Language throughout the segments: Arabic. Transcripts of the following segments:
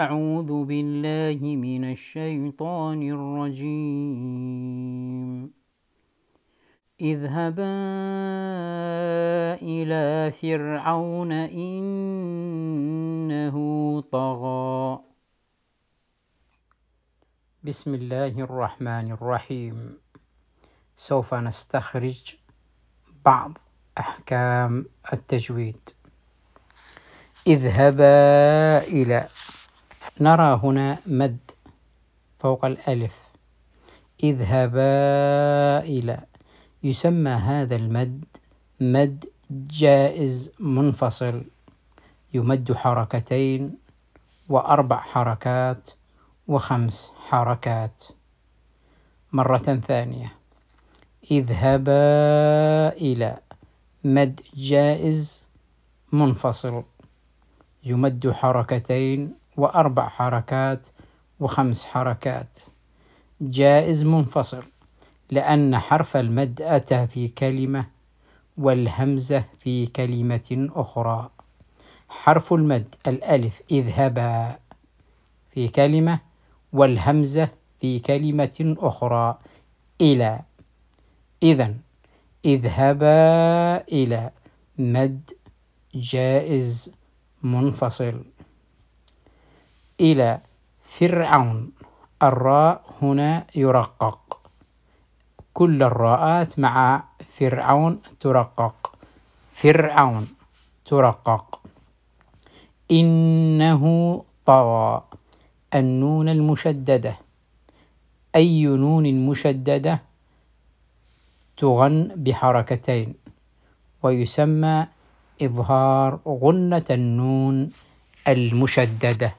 أعوذ بالله من الشيطان الرجيم اذهبا إلى فرعون إنه طغى بسم الله الرحمن الرحيم سوف نستخرج بعض أحكام التجويد اذهبا إلى نرى هنا مد فوق الألف اذهبا إلى يسمى هذا المد مد جائز منفصل يمد حركتين وأربع حركات وخمس حركات مرة ثانية اذهبا إلى مد جائز منفصل يمد حركتين وأربع حركات وخمس حركات جائز منفصل لأن حرف المد أتى في كلمة والهمزة في كلمة أخرى حرف المد الألف اذهبا في كلمة والهمزة في كلمة أخرى إلى إذا اذهبا إلى مد جائز منفصل إلى فرعون الراء هنا يرقق كل الراءات مع فرعون ترقق فرعون ترقق إنه طوى النون المشددة أي نون مشددة تغن بحركتين ويسمى إظهار غنة النون المشدده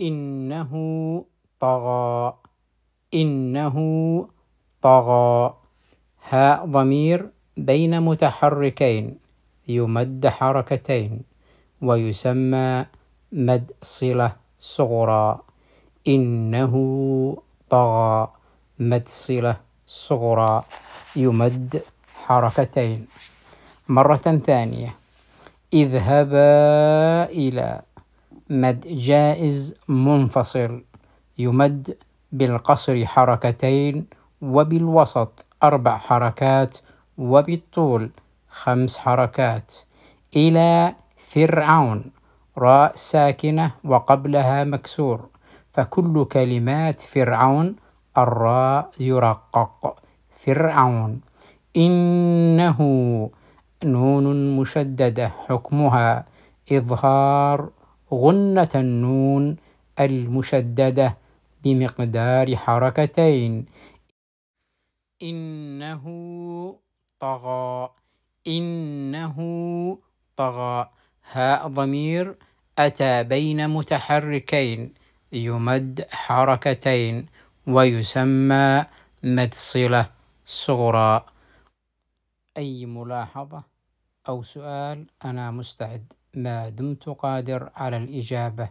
إنه طغى إنه طغى هاء ضمير بين متحركين يمد حركتين ويسمى مد صلة صغرى إنه طغى مد صلة صغرى يمد حركتين مرة ثانية اذهبا إلى مد جائز منفصل يمد بالقصر حركتين وبالوسط أربع حركات وبالطول خمس حركات إلى فرعون راء ساكنة وقبلها مكسور فكل كلمات فرعون الراء يرقق فرعون إنه نون مشددة حكمها إظهار غنة النون المشددة بمقدار حركتين إنه طغى إنه طغى هاء ضمير أتى بين متحركين يمد حركتين ويسمى مد صلة صغرى أي ملاحظة أو سؤال أنا مستعد ما دمت قادر على الإجابة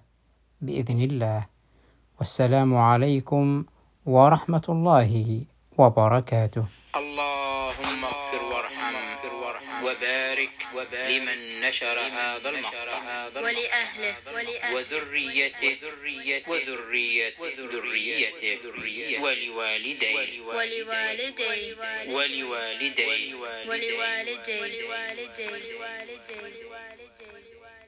بإذن الله والسلام عليكم ورحمة الله وبركاته اللهم وبارك, وبارك لمن نشر هذا المقطع ولأهله, وذريته وذريته وذريته ولوالديه ولوالديه ولوالديه ولوالديه ولوالديه